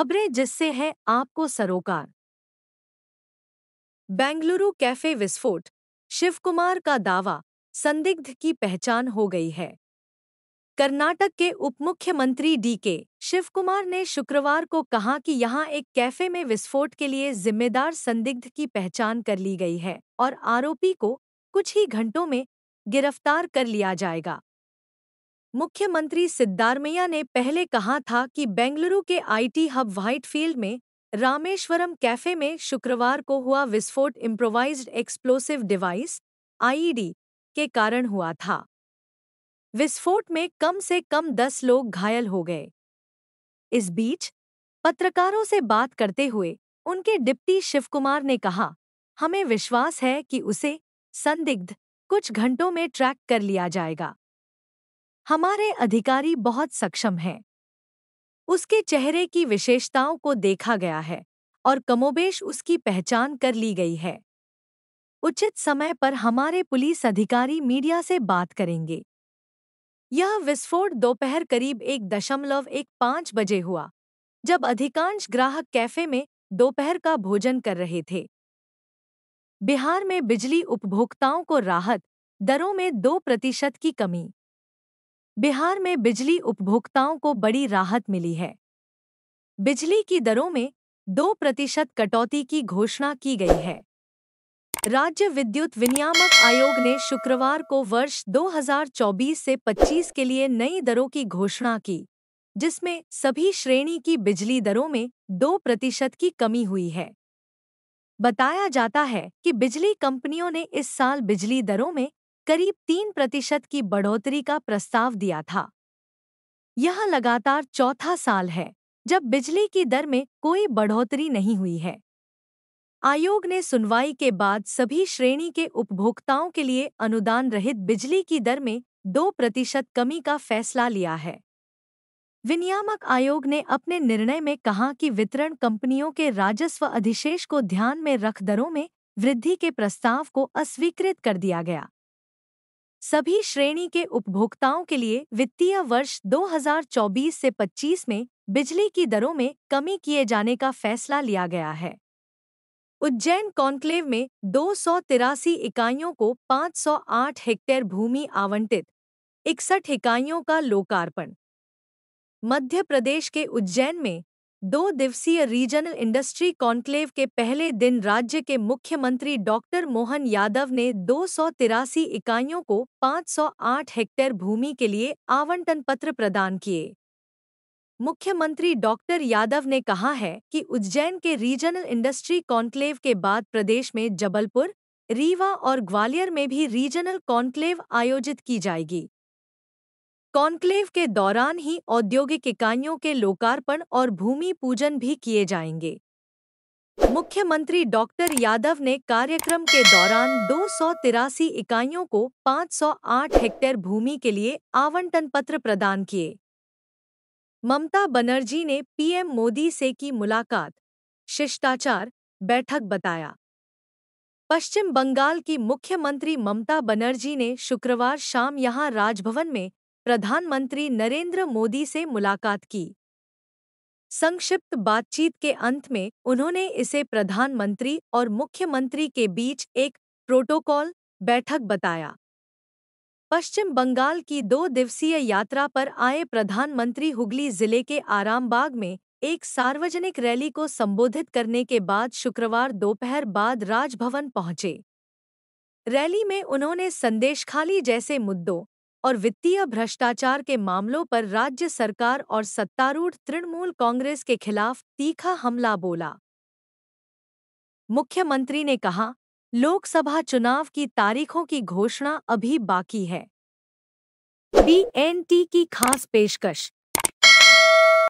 खबरें जिससे है आपको सरोकार बेंगलुरु कैफे विस्फोट शिवकुमार का दावा संदिग्ध की पहचान हो गई है कर्नाटक के उपमुख्यमंत्री डी के शिवकुमार ने शुक्रवार को कहा कि यहां एक कैफे में विस्फोट के लिए जिम्मेदार संदिग्ध की पहचान कर ली गई है और आरोपी को कुछ ही घंटों में गिरफ्तार कर लिया जाएगा मुख्यमंत्री सिद्दारमैया ने पहले कहा था कि बेंगलुरु के आईटी हब व्हाइटफील्ड में रामेश्वरम कैफे में शुक्रवार को हुआ विस्फोट इम्प्रोवाइज्ड एक्सप्लोसिव डिवाइस आईईडी के कारण हुआ था विस्फोट में कम से कम दस लोग घायल हो गए इस बीच पत्रकारों से बात करते हुए उनके डिप्टी शिवकुमार ने कहा हमें विश्वास है कि उसे संदिग्ध कुछ घंटों में ट्रैक कर लिया जाएगा हमारे अधिकारी बहुत सक्षम हैं उसके चेहरे की विशेषताओं को देखा गया है और कमोबेश उसकी पहचान कर ली गई है उचित समय पर हमारे पुलिस अधिकारी मीडिया से बात करेंगे यह विस्फोट दोपहर करीब एक दशमलव एक पाँच बजे हुआ जब अधिकांश ग्राहक कैफे में दोपहर का भोजन कर रहे थे बिहार में बिजली उपभोक्ताओं को राहत दरों में दो प्रतिशत की कमी बिहार में बिजली उपभोक्ताओं को बड़ी राहत मिली है बिजली की दरों में दो प्रतिशत कटौती की घोषणा की गई है राज्य विद्युत विनियामक आयोग ने शुक्रवार को वर्ष 2024 से 25 के लिए नई दरों की घोषणा की जिसमें सभी श्रेणी की बिजली दरों में दो प्रतिशत की कमी हुई है बताया जाता है कि बिजली कंपनियों ने इस साल बिजली दरों में करीब तीन प्रतिशत की बढ़ोतरी का प्रस्ताव दिया था यह लगातार चौथा साल है जब बिजली की दर में कोई बढ़ोतरी नहीं हुई है आयोग ने सुनवाई के बाद सभी श्रेणी के उपभोक्ताओं के लिए अनुदान रहित बिजली की दर में दो प्रतिशत कमी का फैसला लिया है विनियामक आयोग ने अपने निर्णय में कहा कि वितरण कंपनियों के राजस्व अधिशेष को ध्यान में रख दरों में वृद्धि के प्रस्ताव को अस्वीकृत कर दिया गया सभी श्रेणी के उपभोक्ताओं के लिए वित्तीय वर्ष 2024 से 25 में बिजली की दरों में कमी किए जाने का फैसला लिया गया है उज्जैन कॉन्क्लेव में दो इकाइयों को 508 हेक्टेयर भूमि आवंटित इकसठ इकाइयों का लोकार्पण मध्य प्रदेश के उज्जैन में दो दिवसीय रीजनल इंडस्ट्री कॉन्क्लेव के पहले दिन राज्य के मुख्यमंत्री डॉक्टर मोहन यादव ने दो इकाइयों को 508 हेक्टेयर भूमि के लिए आवंटन पत्र प्रदान किए मुख्यमंत्री डॉक्टर यादव ने कहा है कि उज्जैन के रीजनल इंडस्ट्री कॉन्क्लेव के बाद प्रदेश में जबलपुर रीवा और ग्वालियर में भी रीजनल कॉन्क्लेव आयोजित की जाएगी कॉन्क्लेव के दौरान ही औद्योगिक इकाइयों के लोकार्पण और भूमि पूजन भी किए जाएंगे मुख्यमंत्री डॉक्टर यादव ने कार्यक्रम के दौरान दो इकाइयों को 508 हेक्टेयर भूमि के लिए आवंटन पत्र प्रदान किए ममता बनर्जी ने पीएम मोदी से की मुलाकात शिष्टाचार बैठक बताया पश्चिम बंगाल की मुख्यमंत्री ममता बनर्जी ने शुक्रवार शाम यहां राजभवन में प्रधानमंत्री नरेंद्र मोदी से मुलाकात की संक्षिप्त बातचीत के अंत में उन्होंने इसे प्रधानमंत्री और मुख्यमंत्री के बीच एक प्रोटोकॉल बैठक बताया पश्चिम बंगाल की दो दिवसीय यात्रा पर आए प्रधानमंत्री हुगली जिले के आरामबाग में एक सार्वजनिक रैली को संबोधित करने के बाद शुक्रवार दोपहर बाद राजभवन पहुंचे रैली में उन्होंने संदेशखाली जैसे मुद्दों और वित्तीय भ्रष्टाचार के मामलों पर राज्य सरकार और सत्तारूढ़ तृणमूल कांग्रेस के खिलाफ तीखा हमला बोला मुख्यमंत्री ने कहा लोकसभा चुनाव की तारीखों की घोषणा अभी बाकी है बीएनटी की खास पेशकश